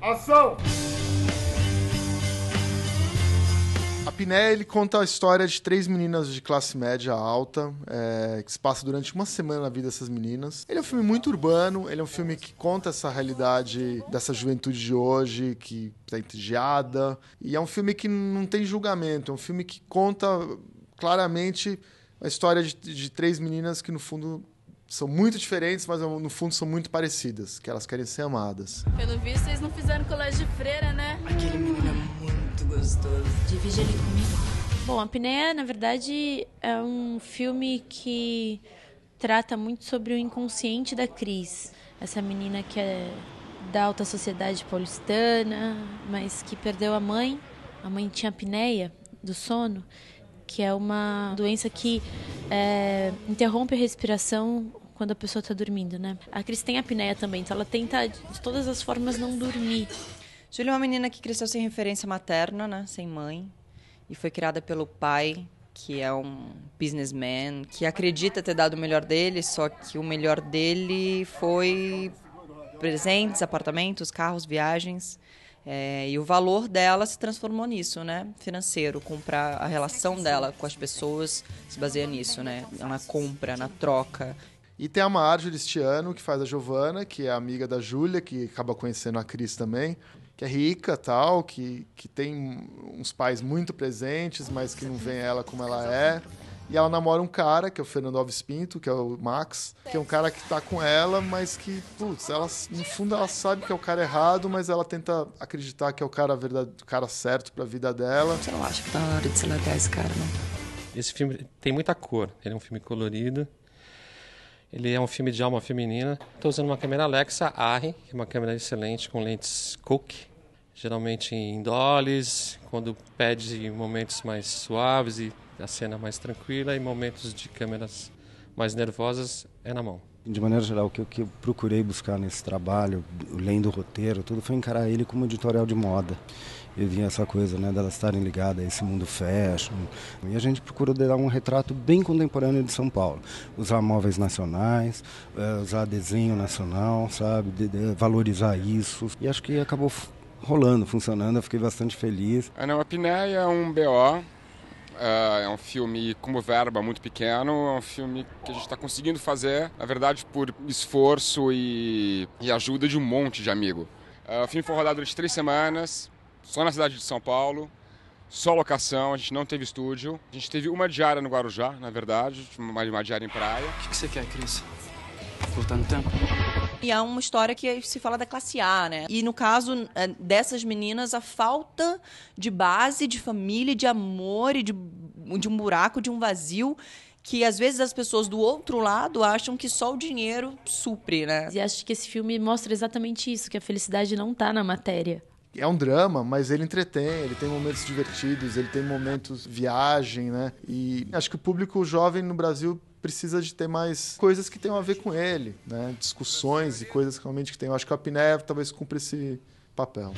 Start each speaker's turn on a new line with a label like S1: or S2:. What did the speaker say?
S1: Ação! A Piné ele conta a história de três meninas de classe média alta, é, que se passa durante uma semana na vida dessas meninas. Ele é um filme muito urbano, ele é um filme que conta essa realidade dessa juventude de hoje, que está entediada. E é um filme que não tem julgamento, é um filme que conta claramente a história de, de três meninas que, no fundo, são muito diferentes, mas no fundo são muito parecidas, que elas querem ser amadas.
S2: Pelo visto, vocês não fizeram colégio de freira, né? Aquele menino é
S3: muito gostoso. Divide ele
S2: comigo. Bom, a Pneia, na verdade, é um filme que trata muito sobre o inconsciente da Cris. Essa menina que é da alta sociedade paulistana, mas que perdeu a mãe. A mãe tinha apneia do sono, que é uma doença que é, interrompe a respiração quando a pessoa está dormindo, né?
S4: A Cris tem apneia também, então ela tenta de todas as formas não dormir. Júlia é uma menina que cresceu sem referência materna, né? Sem mãe. E foi criada pelo pai, que é um businessman, que acredita ter dado o melhor dele, só que o melhor dele foi presentes, apartamentos, carros, viagens. É, e o valor dela se transformou nisso, né? Financeiro, comprar a relação dela com as pessoas se baseia nisso, né? Na compra, na troca
S1: e tem a Marjorie este ano, que faz a Giovana, que é amiga da Júlia, que acaba conhecendo a Cris também, que é rica tal, que, que tem uns pais muito presentes, mas que não vê ela como ela é. E ela namora um cara, que é o Fernando Alves Pinto, que é o Max, que é um cara que tá com ela, mas que, putz, ela, no fundo ela sabe que é o cara errado, mas ela tenta acreditar que é o cara, verdade, o cara certo pra vida dela. Você não acha que
S5: tá na hora de se largar esse cara, não? Né? Esse filme tem muita cor, ele é um filme colorido. Ele é um filme de alma feminina. Estou usando uma câmera Alexa Arri, que é uma câmera excelente com lentes Cook, geralmente em dólares, quando pede momentos mais suaves e a cena mais tranquila, e momentos de câmeras mais nervosas é na mão
S3: de maneira geral, o que, que eu procurei buscar nesse trabalho, lendo o roteiro, tudo, foi encarar ele como editorial de moda. E vinha essa coisa, né, delas estarem ligadas a esse mundo fashion. E a gente procurou dar um retrato bem contemporâneo de São Paulo. Usar móveis nacionais, eh, usar desenho nacional, sabe? De, de, valorizar isso. E acho que acabou rolando, funcionando. Eu fiquei bastante feliz.
S5: A Neuapneia é um BO Uh, é um filme, como verba, muito pequeno. É um filme que a gente está conseguindo fazer, na verdade, por esforço e, e ajuda de um monte de amigo. Uh, o filme foi rodado durante três semanas, só na cidade de São Paulo só locação, a gente não teve estúdio. A gente teve uma diária no Guarujá, na verdade, uma, uma diária em praia. O que, que
S3: você quer, Cris? Voltar no tempo?
S4: E é uma história que se fala da classe A, né? E no caso é, dessas meninas, a falta de base, de família, de amor e de, de um buraco, de um vazio que às vezes as pessoas do outro lado acham que só o dinheiro supre, né? E acho que esse filme mostra exatamente isso, que a felicidade
S2: não tá na matéria.
S1: É um drama, mas ele entretém, ele tem momentos divertidos, ele tem momentos viagem, né? E acho que o público jovem no Brasil precisa de ter mais coisas que tenham a ver com ele, né? Discussões e coisas realmente que tem. Eu acho que a apneia talvez cumpra esse papel.